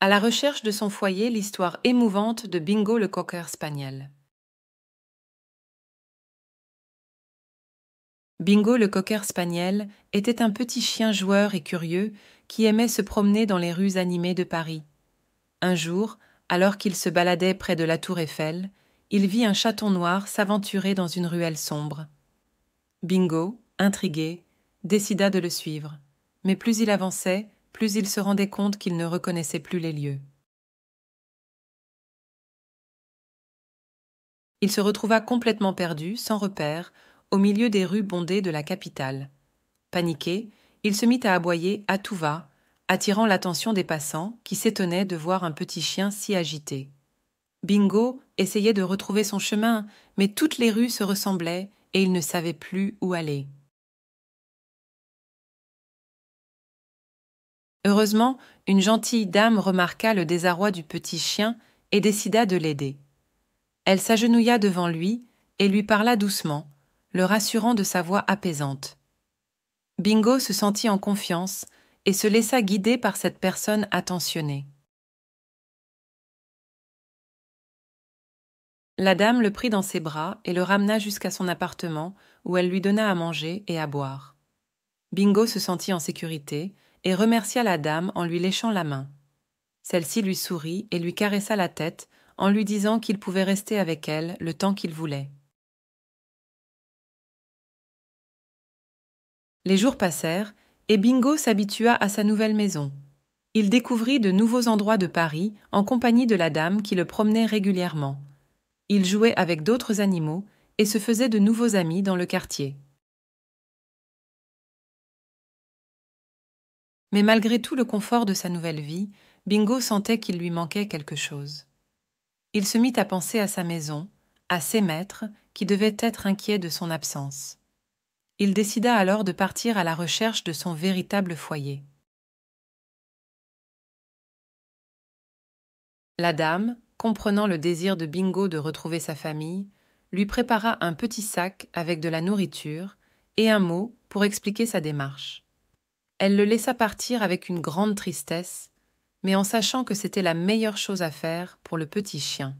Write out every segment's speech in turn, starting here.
à la recherche de son foyer l'histoire émouvante de Bingo le cocker spaniel. Bingo le cocker spaniel était un petit chien joueur et curieux qui aimait se promener dans les rues animées de Paris. Un jour, alors qu'il se baladait près de la tour Eiffel, il vit un chaton noir s'aventurer dans une ruelle sombre. Bingo, intrigué, décida de le suivre. Mais plus il avançait, plus il se rendait compte qu'il ne reconnaissait plus les lieux. Il se retrouva complètement perdu, sans repère, au milieu des rues bondées de la capitale. Paniqué, il se mit à aboyer à tout va, attirant l'attention des passants qui s'étonnaient de voir un petit chien si agité. Bingo essayait de retrouver son chemin, mais toutes les rues se ressemblaient et il ne savait plus où aller. Heureusement, une gentille dame remarqua le désarroi du petit chien et décida de l'aider. Elle s'agenouilla devant lui et lui parla doucement, le rassurant de sa voix apaisante. Bingo se sentit en confiance et se laissa guider par cette personne attentionnée. La dame le prit dans ses bras et le ramena jusqu'à son appartement où elle lui donna à manger et à boire. Bingo se sentit en sécurité et remercia la dame en lui léchant la main. Celle-ci lui sourit et lui caressa la tête en lui disant qu'il pouvait rester avec elle le temps qu'il voulait. Les jours passèrent et Bingo s'habitua à sa nouvelle maison. Il découvrit de nouveaux endroits de Paris en compagnie de la dame qui le promenait régulièrement. Il jouait avec d'autres animaux et se faisait de nouveaux amis dans le quartier. Mais malgré tout le confort de sa nouvelle vie, Bingo sentait qu'il lui manquait quelque chose. Il se mit à penser à sa maison, à ses maîtres, qui devaient être inquiets de son absence. Il décida alors de partir à la recherche de son véritable foyer. La dame, comprenant le désir de Bingo de retrouver sa famille, lui prépara un petit sac avec de la nourriture et un mot pour expliquer sa démarche. Elle le laissa partir avec une grande tristesse, mais en sachant que c'était la meilleure chose à faire pour le petit chien.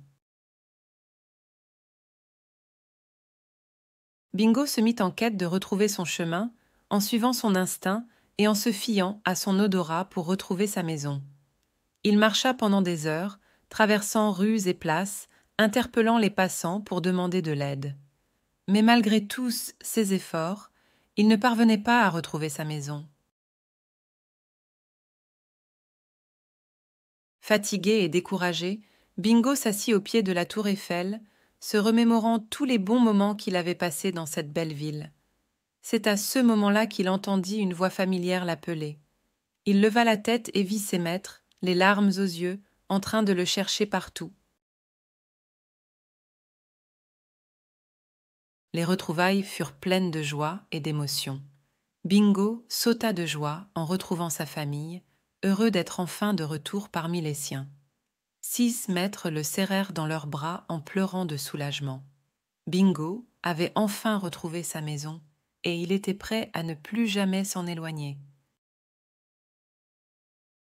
Bingo se mit en quête de retrouver son chemin, en suivant son instinct et en se fiant à son odorat pour retrouver sa maison. Il marcha pendant des heures, traversant rues et places, interpellant les passants pour demander de l'aide. Mais malgré tous ses efforts, il ne parvenait pas à retrouver sa maison. Fatigué et découragé, Bingo s'assit au pied de la tour Eiffel, se remémorant tous les bons moments qu'il avait passés dans cette belle ville. C'est à ce moment-là qu'il entendit une voix familière l'appeler. Il leva la tête et vit ses maîtres, les larmes aux yeux, en train de le chercher partout. Les retrouvailles furent pleines de joie et d'émotion. Bingo sauta de joie en retrouvant sa famille, heureux d'être enfin de retour parmi les siens. Six maîtres le serrèrent dans leurs bras en pleurant de soulagement. Bingo avait enfin retrouvé sa maison, et il était prêt à ne plus jamais s'en éloigner.